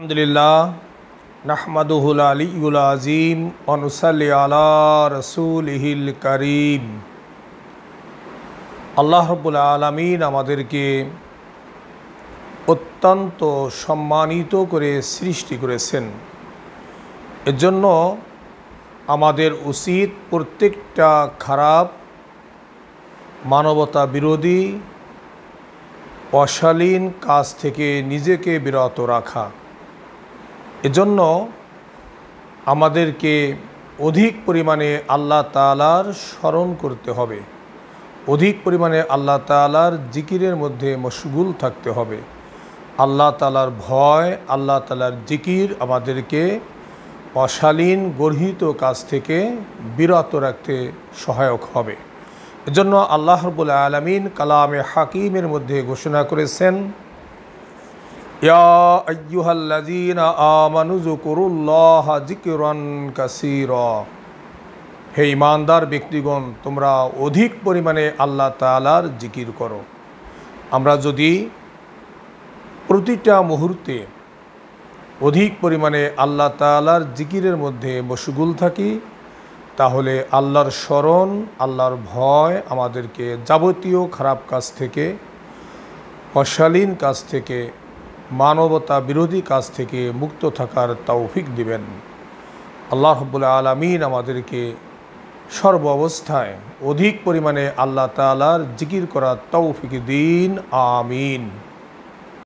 আলহামদুলিল্লাহ নাহমাদুহুল আলিউল আজিম অনুসাল্লি আলা ইহিল করিম আল্লাহ রবুল আলমিন আমাদেরকে অত্যন্ত সম্মানিত করে সৃষ্টি করেছেন এজন্য আমাদের উচিত প্রত্যেকটা খারাপ মানবতা বিরোধী অশালীন কাজ থেকে নিজেকে বিরত রাখা এজন্য আমাদেরকে অধিক পরিমাণে আল্লাহ তালার স্মরণ করতে হবে অধিক পরিমাণে আল্লাহ তালার জিকিরের মধ্যে মশগুল থাকতে হবে আল্লাহ তালার ভয় আল্লাহ তালার জিকির আমাদেরকে অশালীন গর্হিত কাজ থেকে বিরত রাখতে সহায়ক হবে এজন্য আল্লাহ রবুল আলমিন কালামে হাকিমের মধ্যে ঘোষণা করেছেন হে ইমানদার ব্যক্তিগণ তোমরা অধিক পরিমাণে আল্লাহ তালার জিকির করো আমরা যদি প্রতিটা মুহূর্তে অধিক পরিমাণে আল্লাহ তালার জিকিরের মধ্যে মশগুল থাকি তাহলে আল্লাহর স্মরণ আল্লাহর ভয় আমাদেরকে যাবতীয় খারাপ কাজ থেকে অশালীন কাজ থেকে মানবতা বিরোধী কাজ থেকে মুক্ত থাকার তৌফিক দিবেন আল্লাহ রব্বুল আলমিন আমাদেরকে সর্ব অবস্থায় অধিক পরিমাণে আল্লাহ তালার জিকির করা তৌফিক দিন আমিন